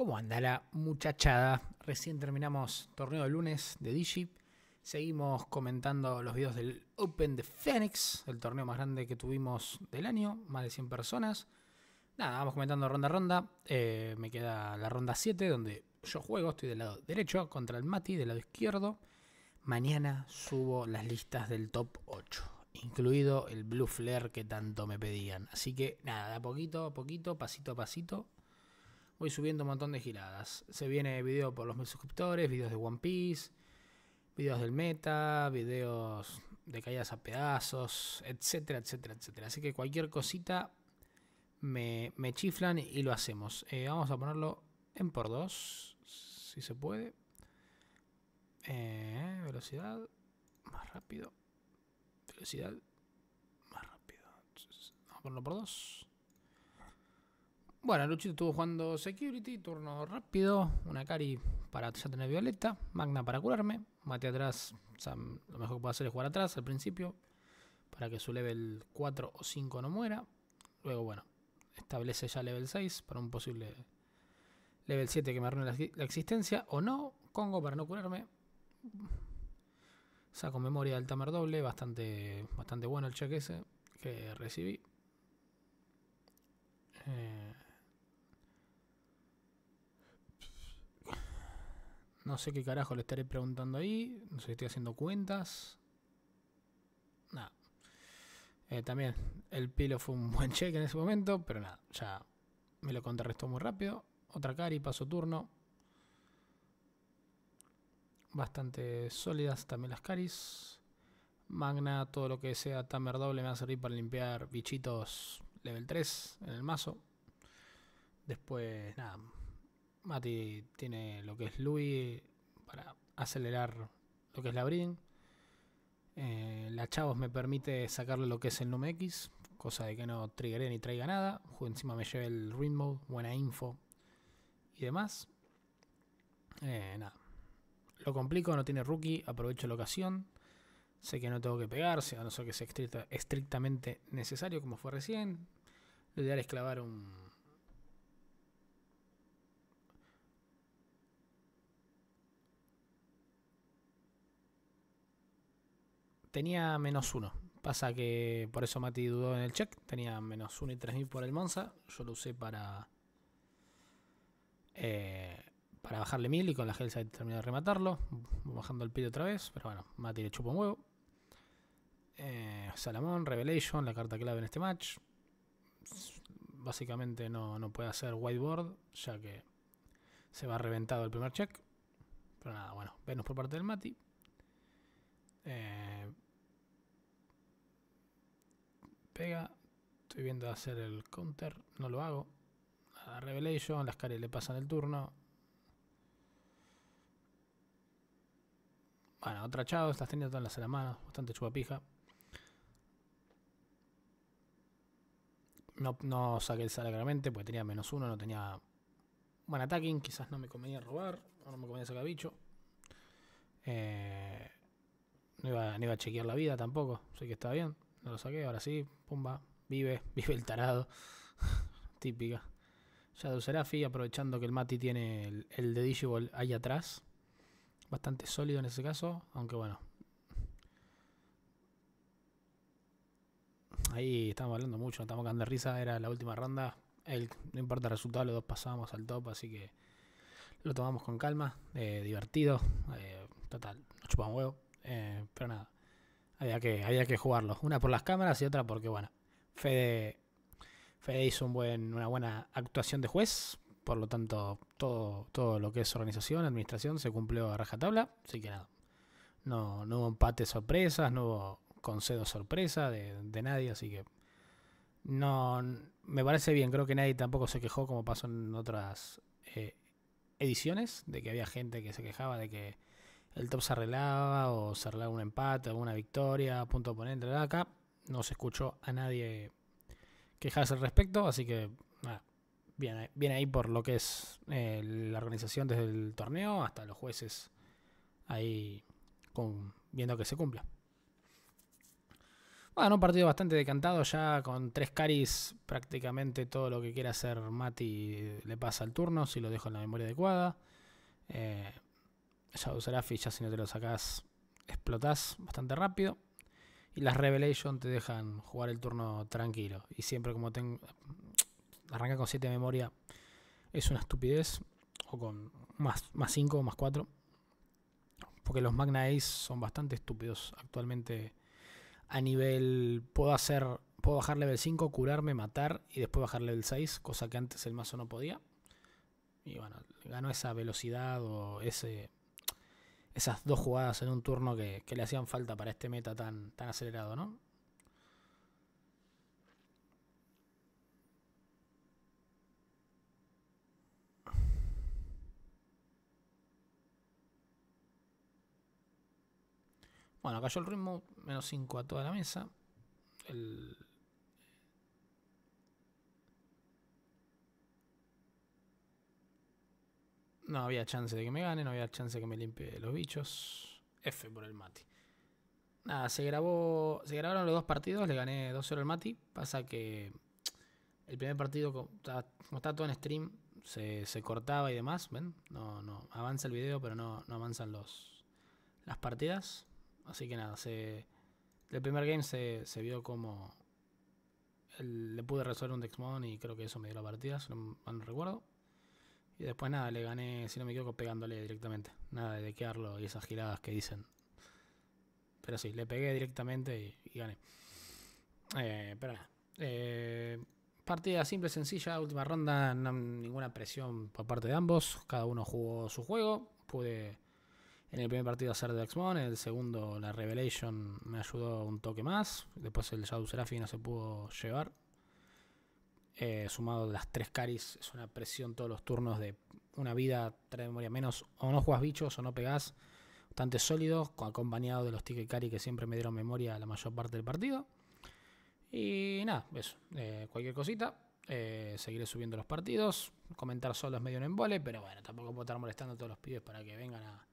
¿Cómo anda la muchachada? Recién terminamos torneo de lunes de Digi. Seguimos comentando los videos del Open de Phoenix, el torneo más grande que tuvimos del año, más de 100 personas. Nada, vamos comentando ronda a ronda. Eh, me queda la ronda 7, donde yo juego, estoy del lado derecho contra el Mati, del lado izquierdo. Mañana subo las listas del top 8, incluido el Blue Flare que tanto me pedían. Así que nada, poquito, a poquito, pasito a pasito, voy subiendo un montón de giradas. Se viene video por los mil suscriptores, videos de One Piece, videos del meta, videos de caídas a pedazos, etcétera, etcétera, etcétera. Así que cualquier cosita me, me chiflan y lo hacemos. Eh, vamos a ponerlo en por dos si se puede. Eh, velocidad, más rápido. Velocidad, más rápido. Vamos a ponerlo por dos bueno, Luchito estuvo jugando Security, turno rápido, una Cari para ya tener Violeta, Magna para curarme, mate atrás, o sea, lo mejor que puedo hacer es jugar atrás al principio, para que su level 4 o 5 no muera. Luego, bueno, establece ya level 6 para un posible level 7 que me arruine la, existencia, o no, Congo para no curarme. Saco memoria del tamer doble, bastante, bastante bueno el cheque ese que recibí. Eh, No sé qué carajo le estaré preguntando ahí. No sé si estoy haciendo cuentas. Nada. Eh, también el pilo fue un buen cheque en ese momento, pero nada, ya me lo contrarrestó muy rápido. Otra cari, paso turno. Bastante sólidas también las caris. Magna, todo lo que sea tamer doble me va a servir para limpiar bichitos level 3 en el mazo. Después, nada, Mati tiene lo que es Louis para acelerar lo que es la eh, la Chavos me permite sacarle lo que es el NumX, cosa de que no triggeré ni traiga nada. Encima me lleve el Ritmo, buena info y demás. Eh, nada. Lo complico, no tiene rookie, aprovecho la ocasión. Sé que no tengo que pegarse, a no sé que sea estrictamente necesario, como fue recién. Lo ideal es clavar un, tenía menos uno. Pasa que por eso Mati dudó en el check. Tenía menos uno y mil por el Monza. Yo lo usé para. Eh, para bajarle 1000 y con la Hellside terminé de rematarlo. Bajando el pie otra vez. Pero bueno, Mati le chupo un huevo. Eh, Salamón, Revelation, la carta clave en este match. Básicamente no, no puede hacer whiteboard, ya que se va reventado el primer check. Pero nada, bueno, Venus por parte del Mati. Eh, pega. Estoy viendo hacer el counter. No lo hago. Revelation. Las caras le pasan el turno. Bueno, otra Chao. Estas teniendo todas las en la mano Bastante chupapija. No, no saqué el claramente porque tenía menos uno. No tenía buen attacking. Quizás no me convenía robar. O no me convenía sacar bicho. Eh no iba, a chequear la vida tampoco. Sé que estaba bien. No lo saqué. Ahora sí. Pumba. Vive. Vive el tarado. Típica. Shadow Serafi, aprovechando que el Mati tiene el, de Digiball ahí atrás. Bastante sólido en ese caso, aunque bueno. Ahí estamos hablando mucho, estamos cagando de risa, era la última ronda. El, no importa el resultado, los dos pasábamos al top, así que lo tomamos con calma, eh, divertido. Eh, total, nos chupamos huevo. Eh, pero nada, había que, había que jugarlo. Una por las cámaras y otra porque, bueno, Fede, Fede hizo buen, una buena actuación de juez. Por lo tanto, todo, todo lo que es organización, administración, se cumplió a rajatabla. Así que nada, no, hubo empate sorpresas, no hubo concedo sorpresa de, nadie. Así que no me parece bien, creo que nadie tampoco se quejó como pasó en otras eh, ediciones, de que había gente que se quejaba de que el top se arreglaba o se arreglaba un empate, una victoria, punto oponente. Acá no se escuchó a nadie quejarse al respecto, así que viene bien, ahí por lo que es eh, la organización desde el torneo hasta los jueces ahí con, viendo que se cumpla. Bueno, un partido bastante decantado ya con tres caris, prácticamente todo lo que quiera hacer Mati le pasa al turno, si lo dejo en la memoria adecuada. Eh, ya usarás fichas si no te lo sacas explotás bastante rápido. Y las Revelation te dejan jugar el turno tranquilo. Y siempre como tengo, arranca con 7 de memoria es una estupidez. O con más 5 más o más 4. Porque los Magna Ace son bastante estúpidos actualmente. A nivel. Puedo hacer. Puedo bajar level 5, curarme, matar y después bajar level 6, cosa que antes el mazo no podía. Y bueno, gano esa velocidad o ese esas dos jugadas en un turno que, le hacían falta para este meta tan, tan acelerado, ¿no? Bueno, cayó el ritmo, menos 5 a toda la mesa. El, No había chance de que me gane, no había chance de que me limpie los bichos. F por el Mati. Nada, se grabó. Se grabaron los dos partidos, le gané 2-0 al Mati. Pasa que el primer partido, como está todo en stream, se, cortaba y demás, ¿ven? No, no, avanza el video, pero no, avanzan los, las partidas. Así que nada, se, el primer game se, vio como le pude resolver un Dexmon y creo que eso me dio la partida, si no, no recuerdo. Y después nada, le gané, si no me equivoco, pegándole directamente. Nada de dequearlo y esas giradas que dicen. Pero sí, le pegué directamente y, gané. Eh, pero eh, partida simple, sencilla, última ronda, ninguna presión por parte de ambos. Cada uno jugó su juego. Pude en el primer partido hacer de en el segundo la Revelation me ayudó un toque más. Después el Shadow Seraphine no se pudo llevar eh, sumado las tres caris, es una presión todos los turnos de una vida, tres memoria menos, o no jugás bichos o no pegás, bastante sólido, acompañado de los ticket cari que siempre me dieron memoria la mayor parte del partido. Y nada, eso, eh, cualquier cosita, eh, seguiré subiendo los partidos, comentar solo es medio un embole, pero bueno, tampoco puedo estar molestando a todos los pibes para que vengan a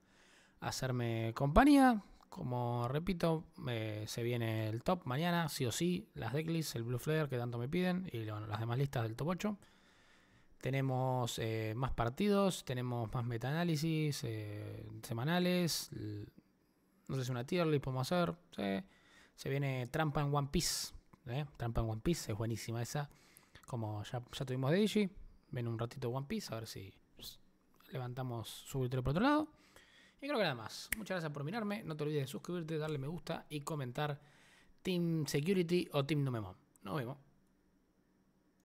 hacerme compañía. Como repito, eh, se viene el top mañana, sí o sí, las decklists, el Blue Flare que tanto me piden y las demás listas del top 8. Tenemos eh, más partidos, tenemos más metaanálisis análisis eh, semanales. No sé si una tier list podemos hacer. Se viene Trampa en One Piece. Trampa en One Piece es buenísima esa. Como ya, tuvimos de Digi, ven un ratito One Piece a ver si levantamos ultra por otro lado. Y creo que nada más. Muchas gracias por mirarme. No te olvides de suscribirte, darle me gusta y comentar Team Security o Team Numemon. Nos vemos.